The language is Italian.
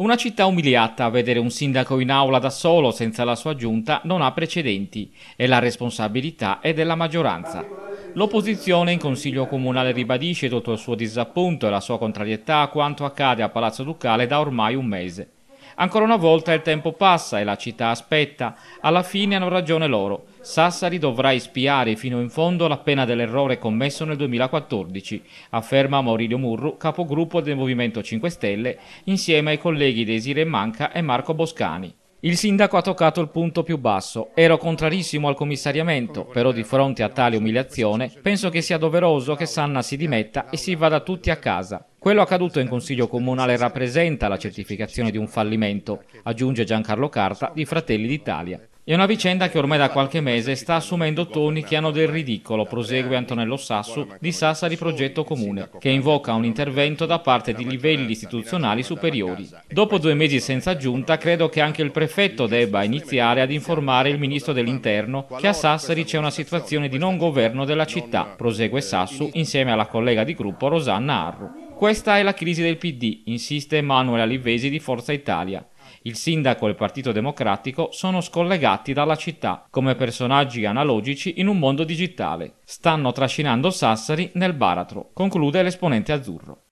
Una città umiliata a vedere un sindaco in aula da solo senza la sua giunta non ha precedenti e la responsabilità è della maggioranza. L'opposizione in Consiglio Comunale ribadisce tutto il suo disappunto e la sua contrarietà a quanto accade a Palazzo Ducale da ormai un mese. Ancora una volta il tempo passa e la città aspetta. Alla fine hanno ragione loro. Sassari dovrà espiare fino in fondo la pena dell'errore commesso nel 2014, afferma Maurilio Murru, capogruppo del Movimento 5 Stelle, insieme ai colleghi Desire Manca e Marco Boscani. Il sindaco ha toccato il punto più basso. Ero contrarissimo al commissariamento, però di fronte a tale umiliazione penso che sia doveroso che Sanna si dimetta e si vada tutti a casa. Quello accaduto in Consiglio Comunale rappresenta la certificazione di un fallimento, aggiunge Giancarlo Carta di Fratelli d'Italia. È una vicenda che ormai da qualche mese sta assumendo toni che hanno del ridicolo, prosegue Antonello Sassu di Sassari Progetto Comune, che invoca un intervento da parte di livelli istituzionali superiori. Dopo due mesi senza giunta, credo che anche il prefetto debba iniziare ad informare il ministro dell'Interno che a Sassari c'è una situazione di non governo della città, prosegue Sassu insieme alla collega di gruppo Rosanna Arru. Questa è la crisi del PD, insiste Emanuele Alivesi di Forza Italia il sindaco e il Partito Democratico sono scollegati dalla città come personaggi analogici in un mondo digitale. Stanno trascinando Sassari nel baratro, conclude l'esponente azzurro.